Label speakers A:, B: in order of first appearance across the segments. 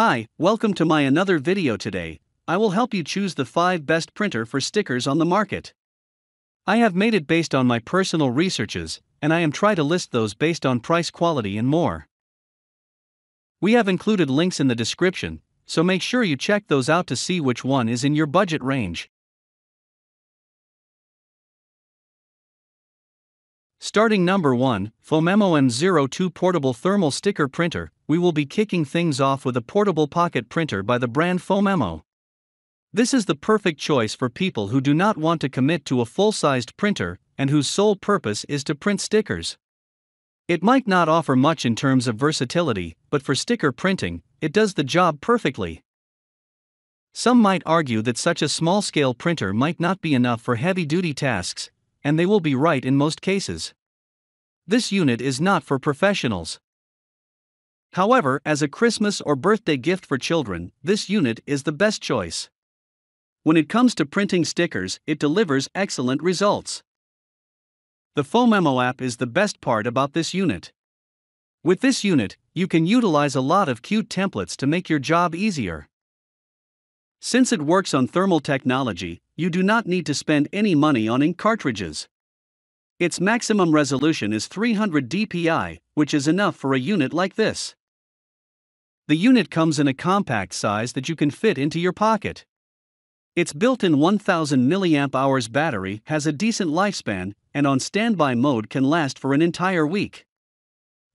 A: Hi, welcome to my another video today, I will help you choose the 5 best printer for stickers on the market. I have made it based on my personal researches, and I am try to list those based on price quality and more. We have included links in the description, so make sure you check those out to see which one is in your budget range. Starting number 1, Fomemo M02 Portable Thermal Sticker Printer, we will be kicking things off with a portable pocket printer by the brand Fomemo. This is the perfect choice for people who do not want to commit to a full-sized printer and whose sole purpose is to print stickers. It might not offer much in terms of versatility, but for sticker printing, it does the job perfectly. Some might argue that such a small scale printer might not be enough for heavy duty tasks, and they will be right in most cases. This unit is not for professionals. However, as a Christmas or birthday gift for children, this unit is the best choice. When it comes to printing stickers, it delivers excellent results. The FOMEMO app is the best part about this unit. With this unit, you can utilize a lot of cute templates to make your job easier. Since it works on thermal technology, you do not need to spend any money on ink cartridges. Its maximum resolution is 300 dpi, which is enough for a unit like this. The unit comes in a compact size that you can fit into your pocket. Its built-in 1000 mAh battery has a decent lifespan and on standby mode can last for an entire week.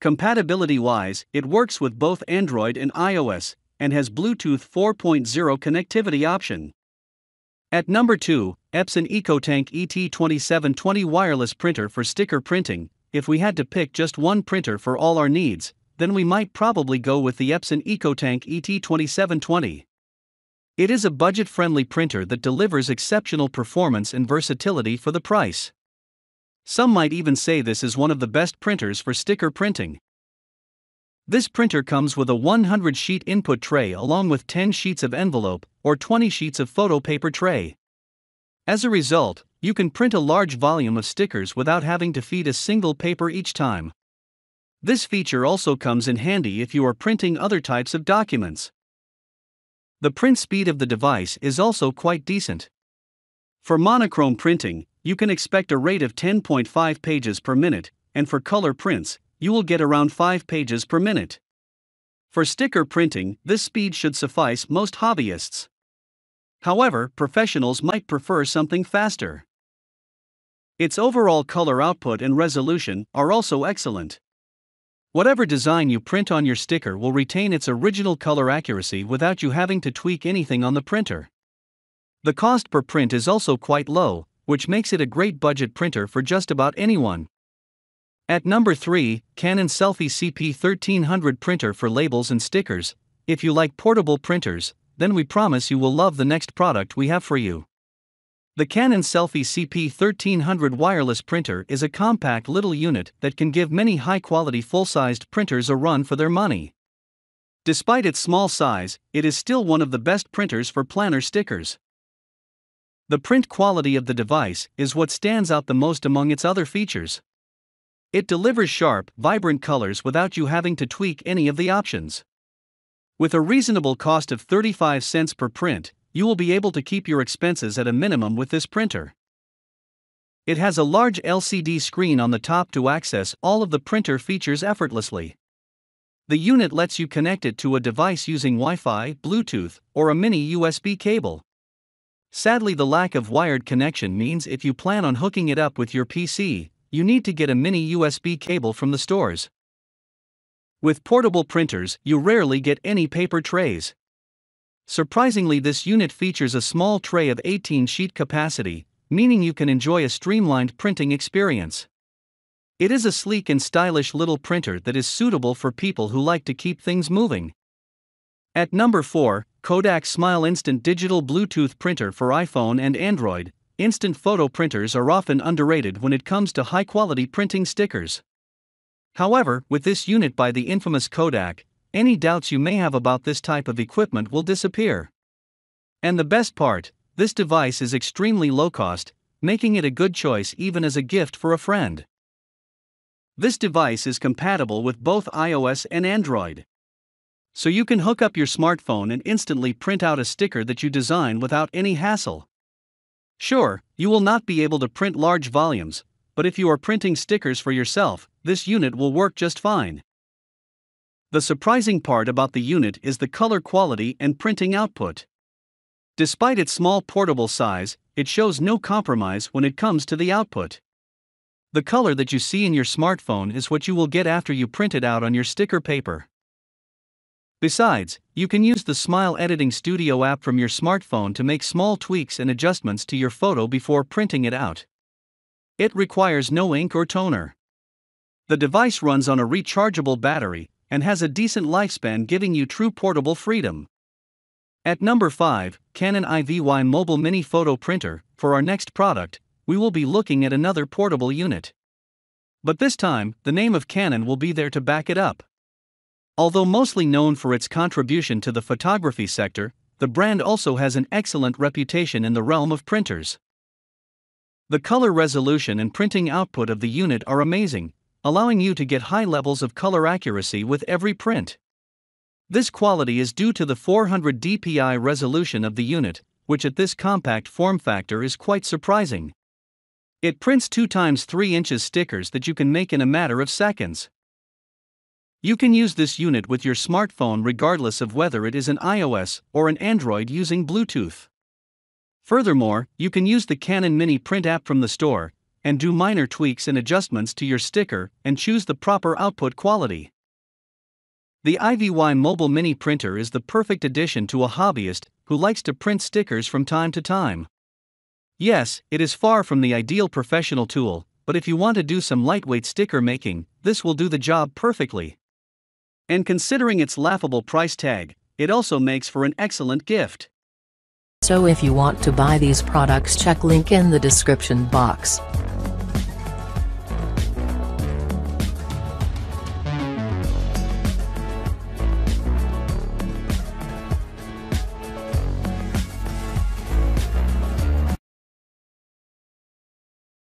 A: Compatibility-wise, it works with both Android and iOS and has Bluetooth 4.0 connectivity option. At number 2, Epson EcoTank ET2720 wireless printer for sticker printing. If we had to pick just one printer for all our needs, then we might probably go with the Epson EcoTank ET2720. It is a budget friendly printer that delivers exceptional performance and versatility for the price. Some might even say this is one of the best printers for sticker printing. This printer comes with a 100 sheet input tray along with 10 sheets of envelope or 20 sheets of photo paper tray. As a result, you can print a large volume of stickers without having to feed a single paper each time. This feature also comes in handy if you are printing other types of documents. The print speed of the device is also quite decent. For monochrome printing, you can expect a rate of 10.5 pages per minute, and for color prints, you will get around 5 pages per minute. For sticker printing, this speed should suffice most hobbyists. However, professionals might prefer something faster. Its overall color output and resolution are also excellent. Whatever design you print on your sticker will retain its original color accuracy without you having to tweak anything on the printer. The cost per print is also quite low, which makes it a great budget printer for just about anyone. At number 3, Canon Selfie CP1300 printer for labels and stickers. If you like portable printers, then we promise you will love the next product we have for you. The Canon Selfie CP1300 wireless printer is a compact little unit that can give many high quality full sized printers a run for their money. Despite its small size, it is still one of the best printers for planner stickers. The print quality of the device is what stands out the most among its other features. It delivers sharp, vibrant colors without you having to tweak any of the options. With a reasonable cost of 35 cents per print, you will be able to keep your expenses at a minimum with this printer. It has a large LCD screen on the top to access all of the printer features effortlessly. The unit lets you connect it to a device using Wi Fi, Bluetooth, or a mini USB cable. Sadly, the lack of wired connection means if you plan on hooking it up with your PC, you need to get a mini USB cable from the stores. With portable printers, you rarely get any paper trays. Surprisingly, this unit features a small tray of 18 sheet capacity, meaning you can enjoy a streamlined printing experience. It is a sleek and stylish little printer that is suitable for people who like to keep things moving. At number 4, Kodak Smile Instant Digital Bluetooth Printer for iPhone and Android, Instant photo printers are often underrated when it comes to high quality printing stickers. However, with this unit by the infamous Kodak, any doubts you may have about this type of equipment will disappear. And the best part, this device is extremely low cost, making it a good choice even as a gift for a friend. This device is compatible with both iOS and Android. So you can hook up your smartphone and instantly print out a sticker that you design without any hassle. Sure, you will not be able to print large volumes, but if you are printing stickers for yourself, this unit will work just fine. The surprising part about the unit is the color quality and printing output. Despite its small portable size, it shows no compromise when it comes to the output. The color that you see in your smartphone is what you will get after you print it out on your sticker paper. Besides, you can use the Smile Editing Studio app from your smartphone to make small tweaks and adjustments to your photo before printing it out. It requires no ink or toner. The device runs on a rechargeable battery and has a decent lifespan giving you true portable freedom. At number 5, Canon IVY Mobile Mini Photo Printer, for our next product, we will be looking at another portable unit. But this time, the name of Canon will be there to back it up. Although mostly known for its contribution to the photography sector, the brand also has an excellent reputation in the realm of printers. The color resolution and printing output of the unit are amazing, allowing you to get high levels of color accuracy with every print. This quality is due to the 400 dpi resolution of the unit, which at this compact form factor is quite surprising. It prints 2 times 3 inches stickers that you can make in a matter of seconds. You can use this unit with your smartphone regardless of whether it is an iOS or an Android using Bluetooth. Furthermore, you can use the Canon Mini Print app from the store and do minor tweaks and adjustments to your sticker and choose the proper output quality. The IVY Mobile Mini Printer is the perfect addition to a hobbyist who likes to print stickers from time to time. Yes, it is far from the ideal professional tool, but if you want to do some lightweight sticker making, this will do the job perfectly. And considering its laughable price tag, it also makes for an excellent gift. So if you want to buy these products check link in the description box.